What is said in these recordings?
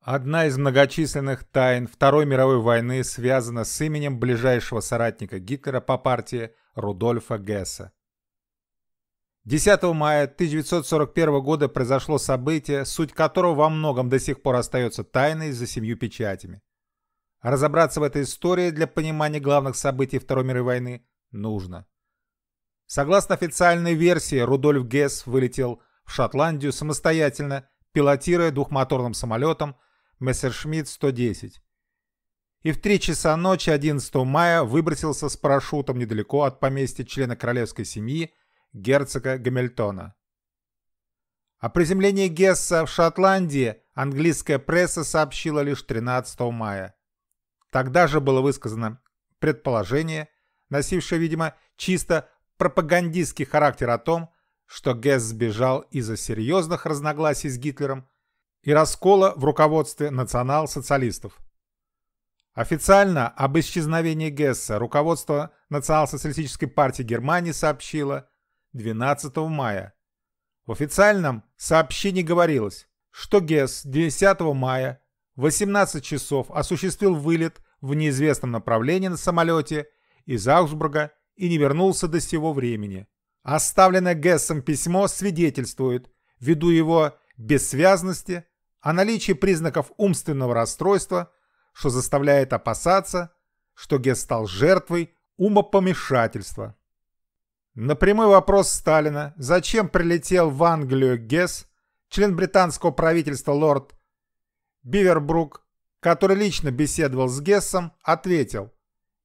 Одна из многочисленных тайн Второй мировой войны связана с именем ближайшего соратника Гитлера по партии Рудольфа Гесса. 10 мая 1941 года произошло событие, суть которого во многом до сих пор остается тайной за семью печатями. Разобраться в этой истории для понимания главных событий Второй мировой войны нужно. Согласно официальной версии, Рудольф Гесс вылетел в Шотландию самостоятельно, пилотируя двухмоторным самолетом – Мессершмитт 110. И в 3 часа ночи 11 мая выбросился с парашютом недалеко от поместья члена королевской семьи герцога Гамильтона. О приземлении Гесса в Шотландии английская пресса сообщила лишь 13 мая. Тогда же было высказано предположение, носившее, видимо, чисто пропагандистский характер о том, что Гесс сбежал из-за серьезных разногласий с Гитлером – и раскола в руководстве национал-социалистов. Официально об исчезновении Гесса руководство Национал-социалистической партии Германии сообщило 12 мая. В официальном сообщении говорилось, что Гесс 10 мая в 18 часов осуществил вылет в неизвестном направлении на самолете из Аугсбурга и не вернулся до сего времени. Оставленное Гессом письмо свидетельствует, ввиду его бессвязности, о наличии признаков умственного расстройства, что заставляет опасаться, что Гесс стал жертвой умопомешательства. На прямой вопрос Сталина, зачем прилетел в Англию Гесс, член британского правительства лорд Бивербрук, который лично беседовал с Гессом, ответил,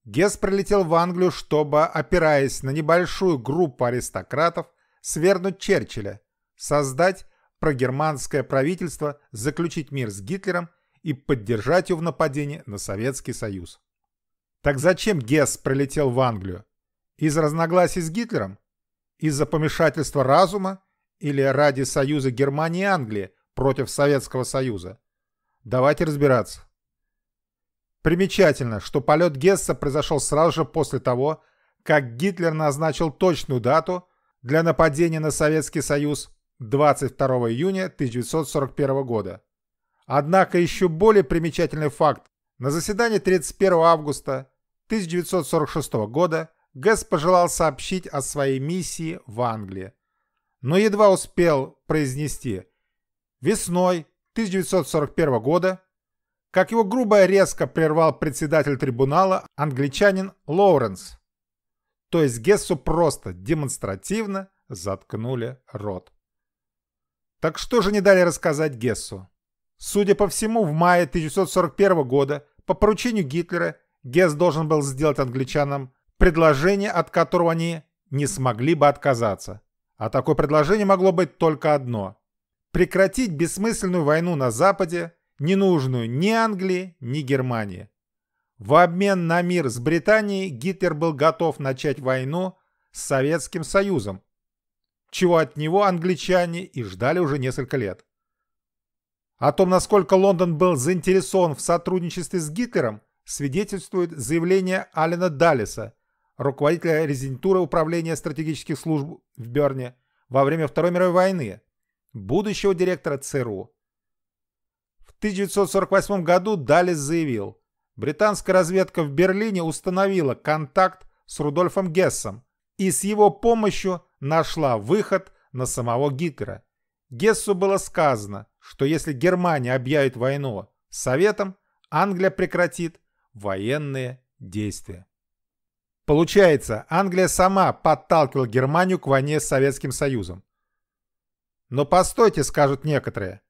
Гесс прилетел в Англию, чтобы, опираясь на небольшую группу аристократов, свернуть Черчилля, создать прогерманское правительство заключить мир с Гитлером и поддержать его в нападении на Советский Союз. Так зачем Гесс прилетел в Англию? Из разногласий с Гитлером? Из-за помешательства разума или ради союза Германии и Англии против Советского Союза? Давайте разбираться. Примечательно, что полет Гесса произошел сразу же после того, как Гитлер назначил точную дату для нападения на Советский Союз 22 июня 1941 года. Однако еще более примечательный факт. На заседании 31 августа 1946 года Гэс пожелал сообщить о своей миссии в Англии, но едва успел произнести «Весной 1941 года», как его грубо и резко прервал председатель трибунала англичанин Лоуренс. То есть Гессу просто демонстративно заткнули рот. Так что же не дали рассказать Гессу? Судя по всему, в мае 1941 года по поручению Гитлера Гесс должен был сделать англичанам предложение, от которого они не смогли бы отказаться. А такое предложение могло быть только одно – прекратить бессмысленную войну на Западе, ненужную ни Англии, ни Германии. В обмен на мир с Британией Гитлер был готов начать войну с Советским Союзом, чего от него англичане и ждали уже несколько лет. О том, насколько Лондон был заинтересован в сотрудничестве с Гитлером, свидетельствует заявление Алина Даллиса, руководителя резидентуры управления стратегических служб в Берне во время Второй мировой войны, будущего директора ЦРУ. В 1948 году Даллис заявил, британская разведка в Берлине установила контакт с Рудольфом Гессом и с его помощью нашла выход на самого Гитлера. Гессу было сказано, что если Германия объявит войну Советам, Англия прекратит военные действия. Получается, Англия сама подталкивала Германию к войне с Советским Союзом. Но постойте, скажут некоторые.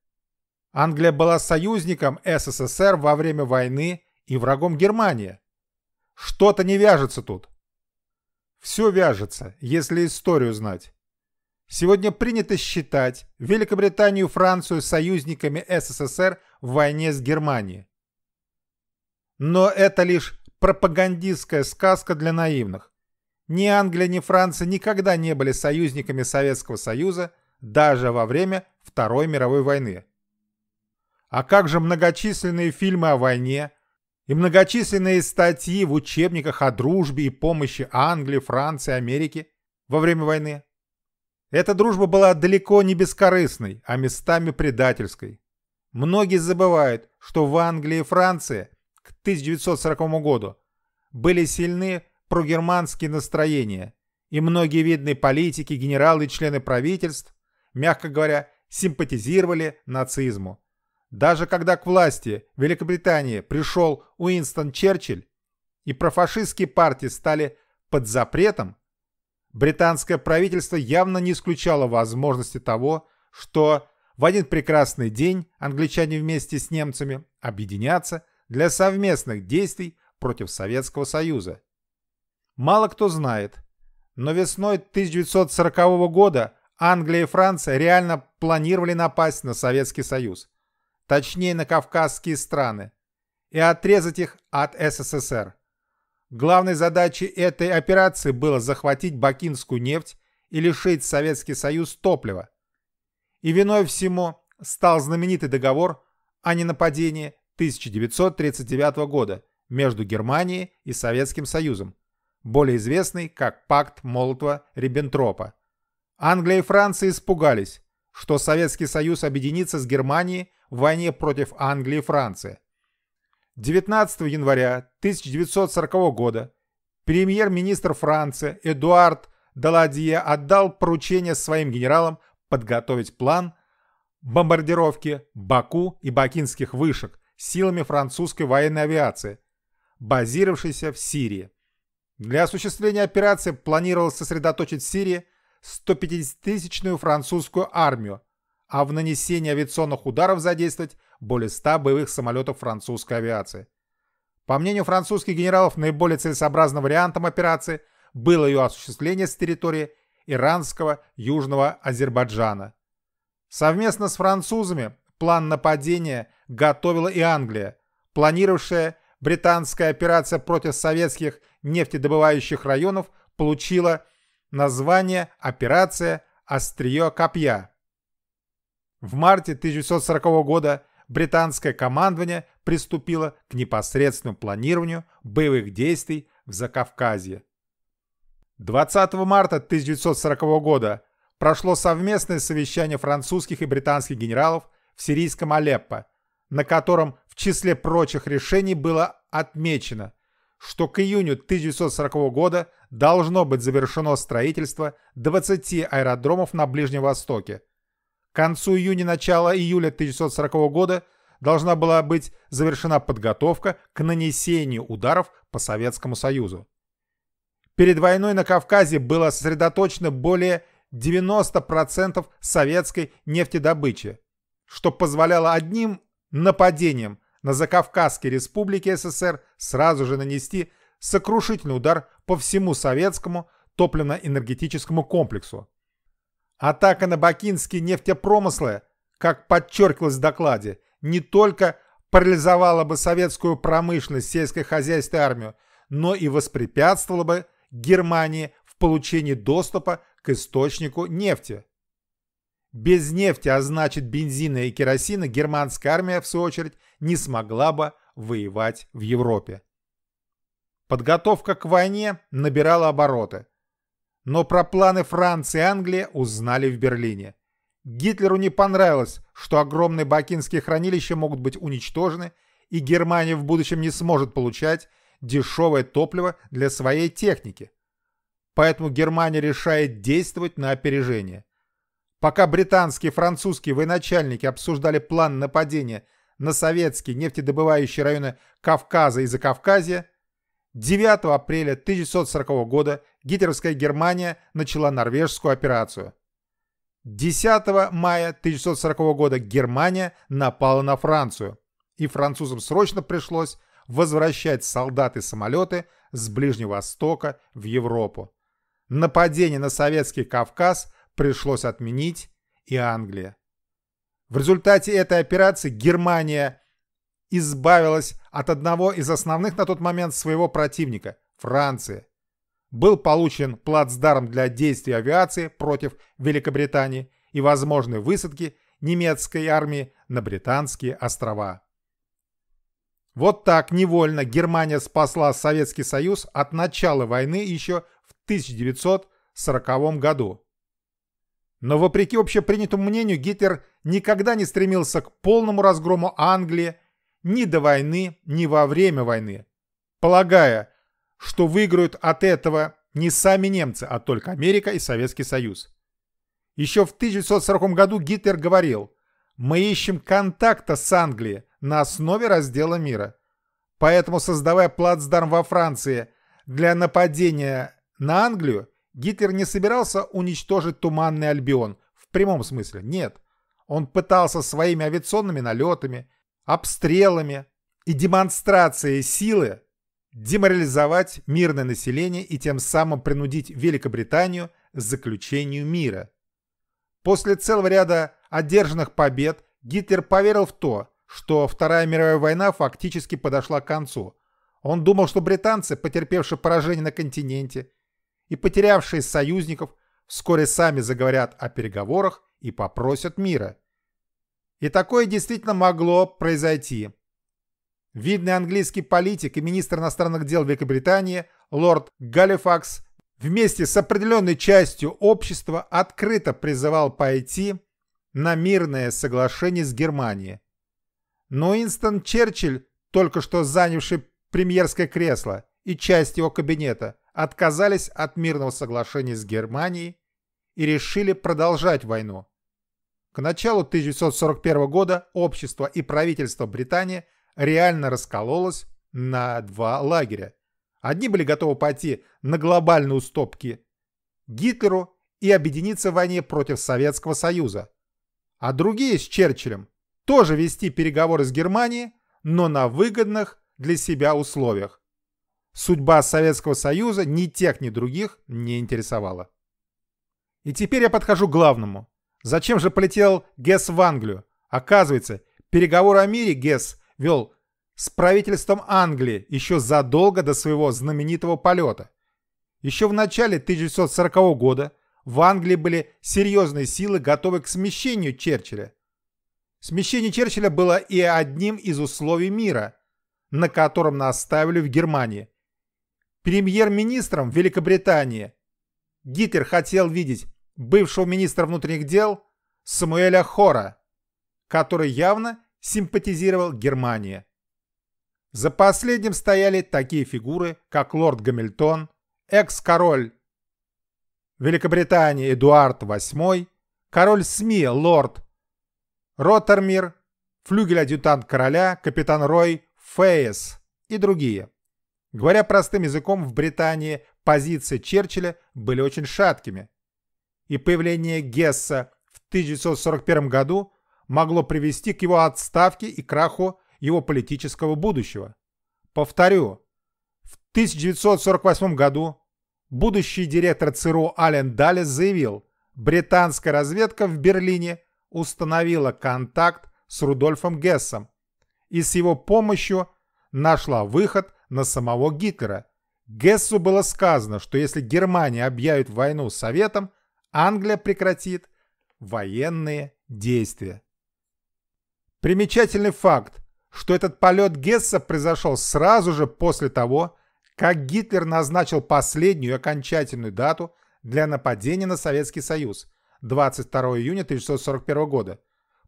Англия была союзником СССР во время войны и врагом Германии. Что-то не вяжется тут. Все вяжется, если историю знать. Сегодня принято считать Великобританию и Францию союзниками СССР в войне с Германией. Но это лишь пропагандистская сказка для наивных. Ни Англия, ни Франция никогда не были союзниками Советского Союза даже во время Второй мировой войны. А как же многочисленные фильмы о войне, и многочисленные статьи в учебниках о дружбе и помощи Англии, Франции, Америки во время войны. Эта дружба была далеко не бескорыстной, а местами предательской. Многие забывают, что в Англии и Франции к 1940 году были сильны прогерманские настроения, и многие видные политики, генералы и члены правительств, мягко говоря, симпатизировали нацизму. Даже когда к власти Великобритании пришел Уинстон Черчилль и профашистские партии стали под запретом, британское правительство явно не исключало возможности того, что в один прекрасный день англичане вместе с немцами объединятся для совместных действий против Советского Союза. Мало кто знает, но весной 1940 года Англия и Франция реально планировали напасть на Советский Союз точнее на кавказские страны, и отрезать их от СССР. Главной задачей этой операции было захватить бакинскую нефть и лишить Советский Союз топлива. И виной всему стал знаменитый договор о ненападении 1939 года между Германией и Советским Союзом, более известный как Пакт Молотова-Риббентропа. Англия и Франция испугались, что Советский Союз объединится с Германией в войне против Англии и Франции. 19 января 1940 года премьер-министр Франции Эдуард Даладье отдал поручение своим генералам подготовить план бомбардировки Баку и бакинских вышек силами французской военной авиации, базировавшейся в Сирии. Для осуществления операции планировалось сосредоточить в Сирии 150-тысячную французскую армию, а в нанесении авиационных ударов задействовать более 100 боевых самолетов французской авиации. По мнению французских генералов, наиболее целесообразным вариантом операции было ее осуществление с территории иранского Южного Азербайджана. Совместно с французами план нападения готовила и Англия, планировавшая британская операция против советских нефтедобывающих районов получила Название «Операция Острие копья». В марте 1940 года британское командование приступило к непосредственному планированию боевых действий в Закавказье. 20 марта 1940 года прошло совместное совещание французских и британских генералов в сирийском Алеппо, на котором в числе прочих решений было отмечено – что к июню 1940 года должно быть завершено строительство 20 аэродромов на Ближнем Востоке. К концу июня начала июля 1940 года должна была быть завершена подготовка к нанесению ударов по Советскому Союзу. Перед войной на Кавказе было сосредоточено более 90% советской нефтедобычи, что позволяло одним нападением на Закавказской республике СССР сразу же нанести сокрушительный удар по всему советскому топливно-энергетическому комплексу. Атака на бакинские нефтепромыслы, как подчеркивалось в докладе, не только парализовала бы советскую промышленность, сельское хозяйство и армию, но и воспрепятствовала бы Германии в получении доступа к источнику нефти. Без нефти, а значит бензина и керосина, германская армия, в свою очередь, не смогла бы воевать в Европе. Подготовка к войне набирала обороты. Но про планы Франции и Англии узнали в Берлине. Гитлеру не понравилось, что огромные бакинские хранилища могут быть уничтожены, и Германия в будущем не сможет получать дешевое топливо для своей техники. Поэтому Германия решает действовать на опережение. Пока британские и французские военачальники обсуждали план нападения на советские нефтедобывающие районы Кавказа и Закавказья, 9 апреля 1940 года гитлеровская Германия начала норвежскую операцию. 10 мая 1940 года Германия напала на Францию, и французам срочно пришлось возвращать солдаты и самолеты с Ближнего Востока в Европу. Нападение на Советский Кавказ пришлось отменить, и Англия. В результате этой операции Германия избавилась от одного из основных на тот момент своего противника – Франции. Был получен плацдарм для действий авиации против Великобритании и возможной высадки немецкой армии на британские острова. Вот так невольно Германия спасла Советский Союз от начала войны еще в 1940 году. Но вопреки общепринятому мнению, Гитлер никогда не стремился к полному разгрому Англии ни до войны, ни во время войны, полагая, что выиграют от этого не сами немцы, а только Америка и Советский Союз. Еще в 1940 году Гитлер говорил, «Мы ищем контакта с Англией на основе раздела мира. Поэтому, создавая плацдарм во Франции для нападения на Англию, Гитлер не собирался уничтожить Туманный Альбион, в прямом смысле, нет. Он пытался своими авиационными налетами, обстрелами и демонстрацией силы деморализовать мирное население и тем самым принудить Великобританию к заключению мира. После целого ряда одержанных побед Гитлер поверил в то, что Вторая мировая война фактически подошла к концу. Он думал, что британцы, потерпевшие поражение на континенте и потерявшие союзников вскоре сами заговорят о переговорах и попросят мира. И такое действительно могло произойти. Видный английский политик и министр иностранных дел Великобритании лорд Галифакс вместе с определенной частью общества открыто призывал пойти на мирное соглашение с Германией. Но Инстон Черчилль, только что занявший премьерское кресло и часть его кабинета, отказались от мирного соглашения с Германией и решили продолжать войну. К началу 1941 года общество и правительство Британии реально раскололось на два лагеря. Одни были готовы пойти на глобальные уступки Гитлеру и объединиться в войне против Советского Союза, а другие с Черчиллем тоже вести переговоры с Германией, но на выгодных для себя условиях. Судьба Советского Союза ни тех, ни других не интересовала. И теперь я подхожу к главному. Зачем же полетел Гесс в Англию? Оказывается, переговоры о мире Гесс вел с правительством Англии еще задолго до своего знаменитого полета. Еще в начале 1940 года в Англии были серьезные силы, готовые к смещению Черчилля. Смещение Черчилля было и одним из условий мира, на котором нас в Германии премьер-министром Великобритании. Гитлер хотел видеть бывшего министра внутренних дел Самуэля Хора, который явно симпатизировал Германии. За последним стояли такие фигуры, как лорд Гамильтон, экс-король Великобритании Эдуард VIII, король СМИ лорд Роттермир, флюгель-адъютант короля капитан Рой Фейс и другие. Говоря простым языком, в Британии позиции Черчилля были очень шаткими. И появление Гесса в 1941 году могло привести к его отставке и краху его политического будущего. Повторю, в 1948 году будущий директор ЦРУ Ален Далес заявил, британская разведка в Берлине установила контакт с Рудольфом Гессом и с его помощью нашла выход на самого Гитлера. Гессу было сказано, что если Германия объявит войну Советам, Англия прекратит военные действия. Примечательный факт, что этот полет Гесса произошел сразу же после того, как Гитлер назначил последнюю окончательную дату для нападения на Советский Союз – 22 июня 1941 года.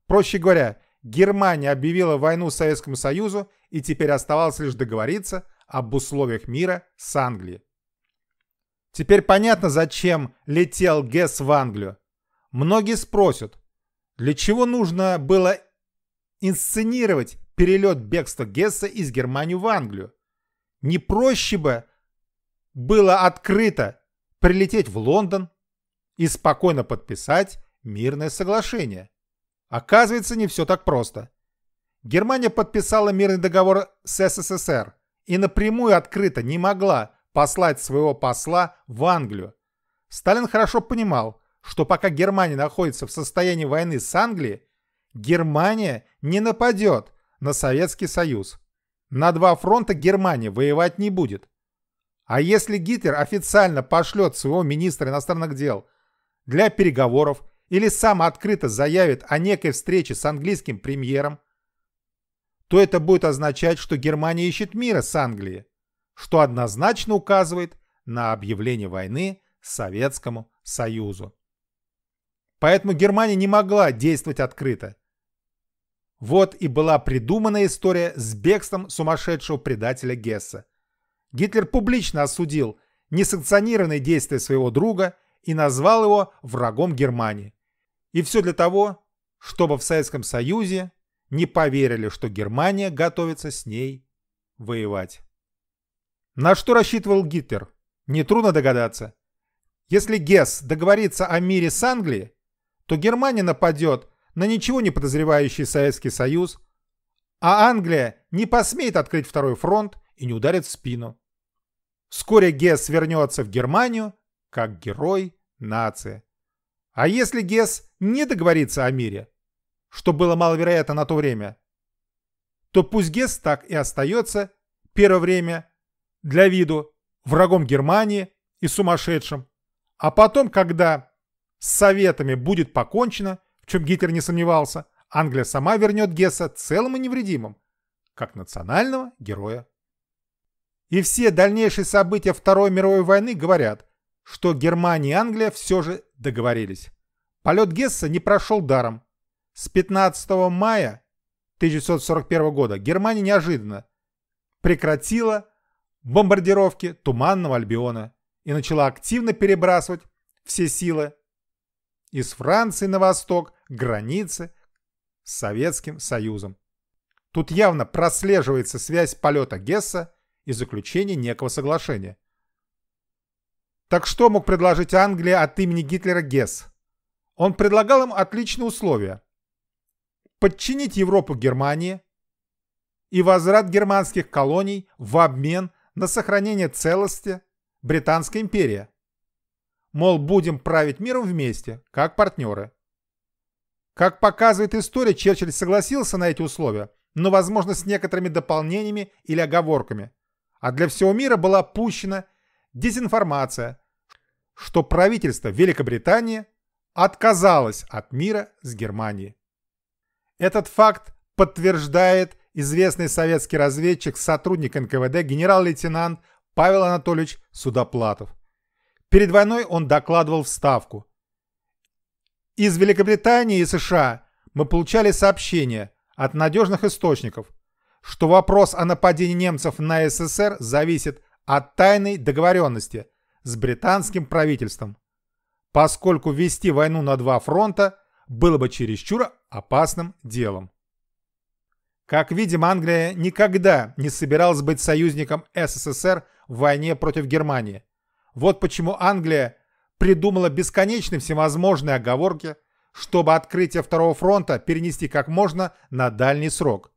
Проще говоря, Германия объявила войну Советскому Союзу и теперь оставалось лишь договориться об условиях мира с Англией. Теперь понятно, зачем летел Гесс в Англию. Многие спросят, для чего нужно было инсценировать перелет бегства Гесса из Германии в Англию? Не проще бы было открыто прилететь в Лондон и спокойно подписать мирное соглашение. Оказывается, не все так просто. Германия подписала мирный договор с СССР – и напрямую открыто не могла послать своего посла в Англию. Сталин хорошо понимал, что пока Германия находится в состоянии войны с Англией, Германия не нападет на Советский Союз. На два фронта Германия воевать не будет. А если Гитлер официально пошлет своего министра иностранных дел для переговоров или сам открыто заявит о некой встрече с английским премьером, то это будет означать, что Германия ищет мира с Англией, что однозначно указывает на объявление войны Советскому Союзу. Поэтому Германия не могла действовать открыто. Вот и была придумана история с бегством сумасшедшего предателя Гесса. Гитлер публично осудил несанкционированные действия своего друга и назвал его врагом Германии. И все для того, чтобы в Советском Союзе не поверили, что Германия готовится с ней воевать. На что рассчитывал Гитлер? Нетрудно догадаться. Если Гесс договорится о мире с Англией, то Германия нападет на ничего не подозревающий Советский Союз, а Англия не посмеет открыть второй фронт и не ударит в спину. Вскоре Гесс вернется в Германию как герой нации. А если Гесс не договорится о мире, что было маловероятно на то время, то пусть Гесс так и остается первое время для виду врагом Германии и сумасшедшим, а потом, когда с советами будет покончено, в чем Гитлер не сомневался, Англия сама вернет Гесса целым и невредимым, как национального героя. И все дальнейшие события Второй мировой войны говорят, что Германия и Англия все же договорились. Полет Гесса не прошел даром. С 15 мая 1941 года Германия неожиданно прекратила бомбардировки Туманного Альбиона и начала активно перебрасывать все силы из Франции на восток границы с Советским Союзом. Тут явно прослеживается связь полета Гесса и заключения некого соглашения. Так что мог предложить Англия от имени Гитлера Гесс? Он предлагал им отличные условия подчинить Европу Германии и возврат германских колоний в обмен на сохранение целости Британской империи. Мол, будем править миром вместе, как партнеры. Как показывает история, Черчилль согласился на эти условия, но, возможно, с некоторыми дополнениями или оговорками. А для всего мира была опущена дезинформация, что правительство Великобритании отказалось от мира с Германией. Этот факт подтверждает известный советский разведчик, сотрудник НКВД, генерал-лейтенант Павел Анатольевич Судоплатов. Перед войной он докладывал в Ставку. Из Великобритании и США мы получали сообщения от надежных источников, что вопрос о нападении немцев на СССР зависит от тайной договоренности с британским правительством, поскольку вести войну на два фронта – было бы чересчур опасным делом. Как видим, Англия никогда не собиралась быть союзником СССР в войне против Германии. Вот почему Англия придумала бесконечные всевозможные оговорки, чтобы открытие Второго фронта перенести как можно на дальний срок.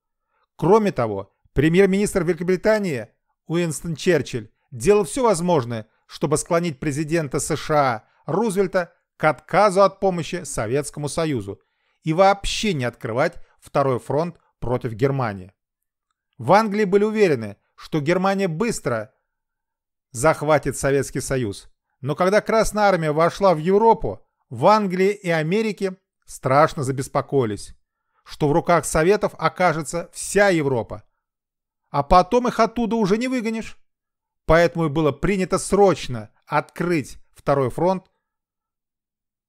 Кроме того, премьер-министр Великобритании Уинстон Черчилль делал все возможное, чтобы склонить президента США Рузвельта к отказу от помощи Советскому Союзу и вообще не открывать второй фронт против Германии. В Англии были уверены, что Германия быстро захватит Советский Союз. Но когда Красная Армия вошла в Европу, в Англии и Америке страшно забеспокоились, что в руках Советов окажется вся Европа. А потом их оттуда уже не выгонишь. Поэтому и было принято срочно открыть второй фронт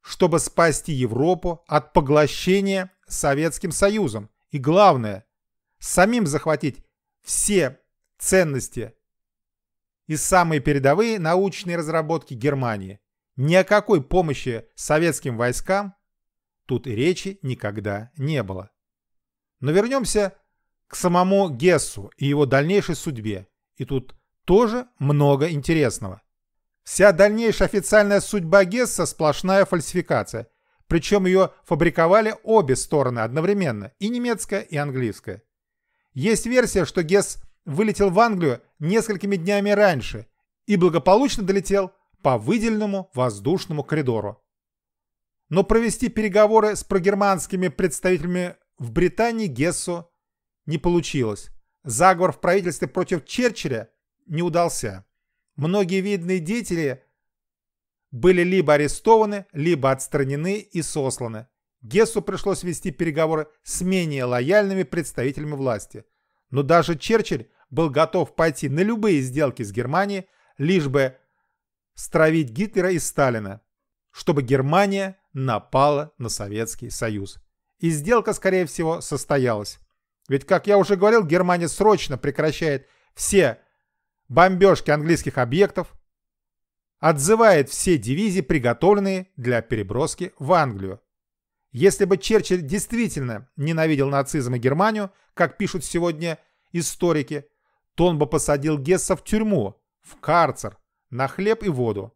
чтобы спасти Европу от поглощения Советским Союзом. И главное, самим захватить все ценности и самые передовые научные разработки Германии. Ни о какой помощи советским войскам тут и речи никогда не было. Но вернемся к самому Гессу и его дальнейшей судьбе. И тут тоже много интересного – Вся дальнейшая официальная судьба Гесса – сплошная фальсификация. Причем ее фабриковали обе стороны одновременно – и немецкая, и английская. Есть версия, что Гесс вылетел в Англию несколькими днями раньше и благополучно долетел по выделенному воздушному коридору. Но провести переговоры с прогерманскими представителями в Британии Гессу не получилось. Заговор в правительстве против Черчилля не удался. Многие видные деятели были либо арестованы, либо отстранены и сосланы. Гессу пришлось вести переговоры с менее лояльными представителями власти. Но даже Черчилль был готов пойти на любые сделки с Германией, лишь бы стравить Гитлера и Сталина, чтобы Германия напала на Советский Союз. И сделка, скорее всего, состоялась. Ведь, как я уже говорил, Германия срочно прекращает все бомбежки английских объектов, отзывает все дивизии, приготовленные для переброски в Англию. Если бы Черчилль действительно ненавидел нацизм и Германию, как пишут сегодня историки, то он бы посадил Гесса в тюрьму, в карцер, на хлеб и воду.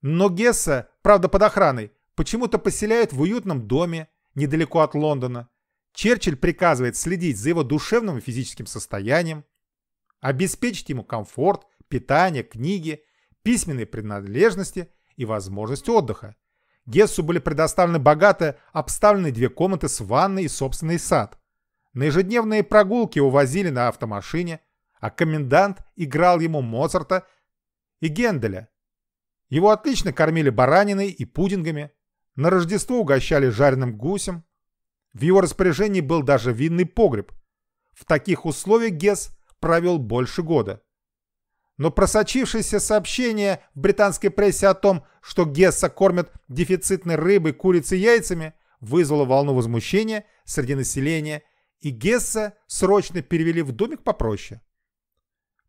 Но Гесса, правда под охраной, почему-то поселяют в уютном доме недалеко от Лондона. Черчилль приказывает следить за его душевным и физическим состоянием, обеспечить ему комфорт, питание, книги, письменные принадлежности и возможность отдыха. Гессу были предоставлены богато обставленные две комнаты с ванной и собственный сад. На ежедневные прогулки увозили на автомашине, а комендант играл ему Моцарта и Генделя. Его отлично кормили бараниной и пудингами, на Рождество угощали жареным гусем. В его распоряжении был даже винный погреб. В таких условиях Гесс провел больше года. Но просочившееся сообщение в британской прессе о том, что Гесса кормят дефицитной рыбой, курицей и яйцами, вызвало волну возмущения среди населения, и Гесса срочно перевели в домик попроще.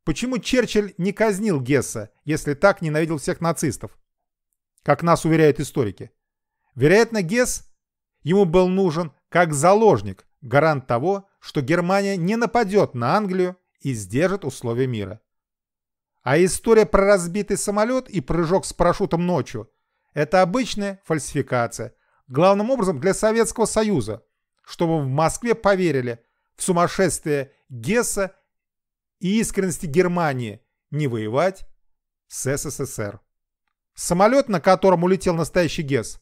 Почему Черчилль не казнил Гесса, если так ненавидел всех нацистов? Как нас уверяют историки. Вероятно, Гесс ему был нужен как заложник, гарант того, что Германия не нападет на Англию и сдержит условия мира. А история про разбитый самолет и прыжок с парашютом ночью – это обычная фальсификация, главным образом для Советского Союза, чтобы в Москве поверили в сумасшествие Гесса и искренности Германии не воевать с СССР. Самолет, на котором улетел настоящий Гесс,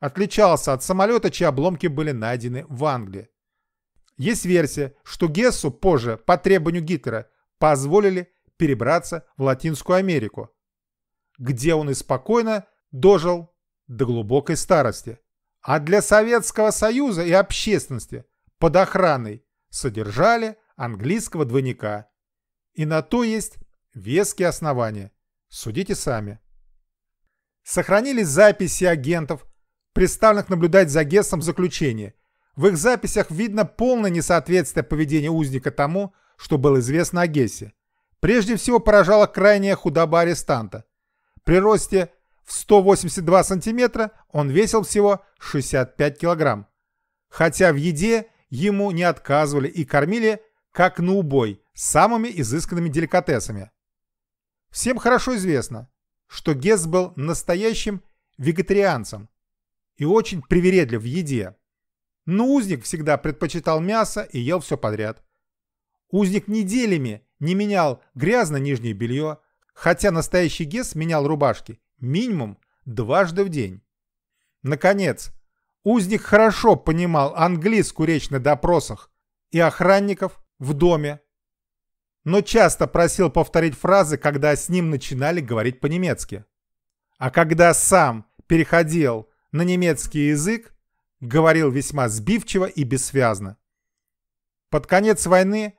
отличался от самолета, чьи обломки были найдены в Англии. Есть версия, что Гессу позже, по требованию Гитлера, позволили перебраться в Латинскую Америку, где он и спокойно дожил до глубокой старости. А для Советского Союза и общественности под охраной содержали английского двойника. И на то есть веские основания. Судите сами. Сохранились записи агентов, представленных наблюдать за Гессом в заключении – в их записях видно полное несоответствие поведения узника тому, что было известно о Гессе. Прежде всего поражала крайняя худоба арестанта. При росте в 182 сантиметра он весил всего 65 килограмм. Хотя в еде ему не отказывали и кормили как на убой, самыми изысканными деликатесами. Всем хорошо известно, что Гесс был настоящим вегетарианцем и очень привередлив в еде. Но узник всегда предпочитал мясо и ел все подряд. Узник неделями не менял грязно нижнее белье, хотя настоящий Гес менял рубашки минимум дважды в день. Наконец, узник хорошо понимал английскую речь на допросах и охранников в доме, но часто просил повторить фразы, когда с ним начинали говорить по-немецки. А когда сам переходил на немецкий язык, говорил весьма сбивчиво и бессвязно. Под конец войны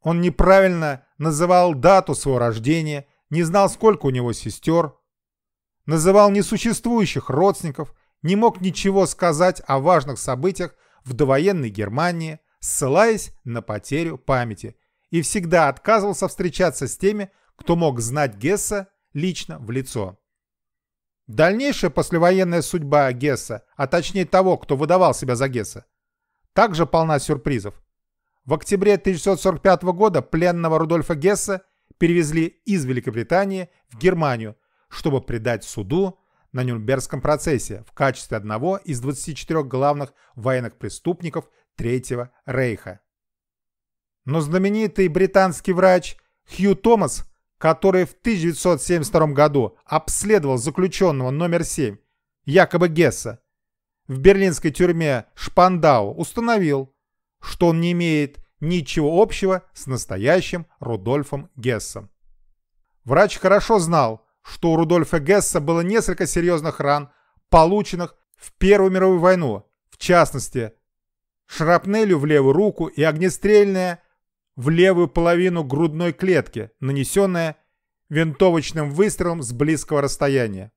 он неправильно называл дату своего рождения, не знал, сколько у него сестер, называл несуществующих родственников, не мог ничего сказать о важных событиях в довоенной Германии, ссылаясь на потерю памяти, и всегда отказывался встречаться с теми, кто мог знать Гесса лично в лицо. Дальнейшая послевоенная судьба Гесса, а точнее того, кто выдавал себя за Гесса, также полна сюрпризов. В октябре 1945 года пленного Рудольфа Гесса перевезли из Великобритании в Германию, чтобы предать суду на Нюрнбергском процессе в качестве одного из 24 главных военных преступников Третьего Рейха. Но знаменитый британский врач Хью Томас – который в 1972 году обследовал заключенного номер 7, якобы Гесса, в берлинской тюрьме Шпандау установил, что он не имеет ничего общего с настоящим Рудольфом Гессом. Врач хорошо знал, что у Рудольфа Гесса было несколько серьезных ран, полученных в Первую мировую войну, в частности, шрапнелью в левую руку и огнестрельное в левую половину грудной клетки, нанесенная винтовочным выстрелом с близкого расстояния.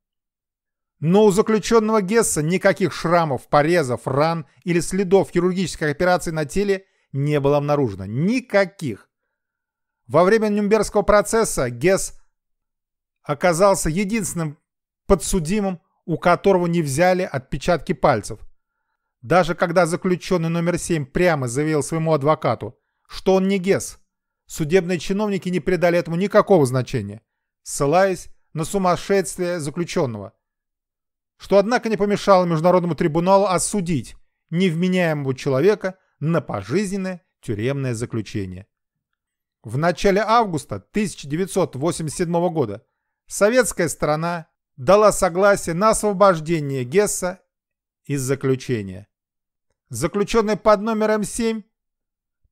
Но у заключенного Гесса никаких шрамов, порезов, ран или следов хирургической операции на теле не было обнаружено. Никаких. Во время Нюмбергского процесса Гесс оказался единственным подсудимым, у которого не взяли отпечатки пальцев. Даже когда заключенный номер 7 прямо заявил своему адвокату, что он не Гес. Судебные чиновники не придали этому никакого значения, ссылаясь на сумасшествие заключенного. Что, однако, не помешало Международному трибуналу осудить невменяемого человека на пожизненное тюремное заключение. В начале августа 1987 года советская сторона дала согласие на освобождение Гесса из заключения. Заключенный под номером 7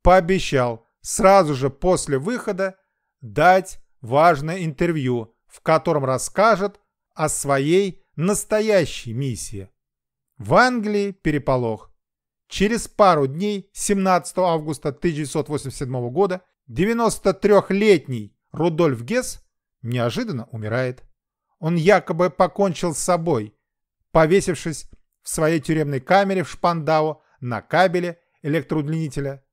пообещал сразу же после выхода дать важное интервью, в котором расскажет о своей настоящей миссии. В Англии переполох. Через пару дней, 17 августа 1987 года, 93-летний Рудольф Гесс неожиданно умирает. Он якобы покончил с собой, повесившись в своей тюремной камере в Шпандау на кабеле электроудлинителя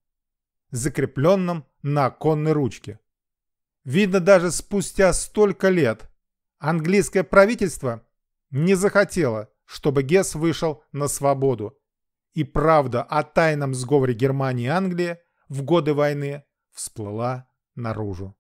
закрепленном на оконной ручке. Видно, даже спустя столько лет английское правительство не захотело, чтобы Гесс вышел на свободу. И правда о тайном сговоре Германии и Англии в годы войны всплыла наружу.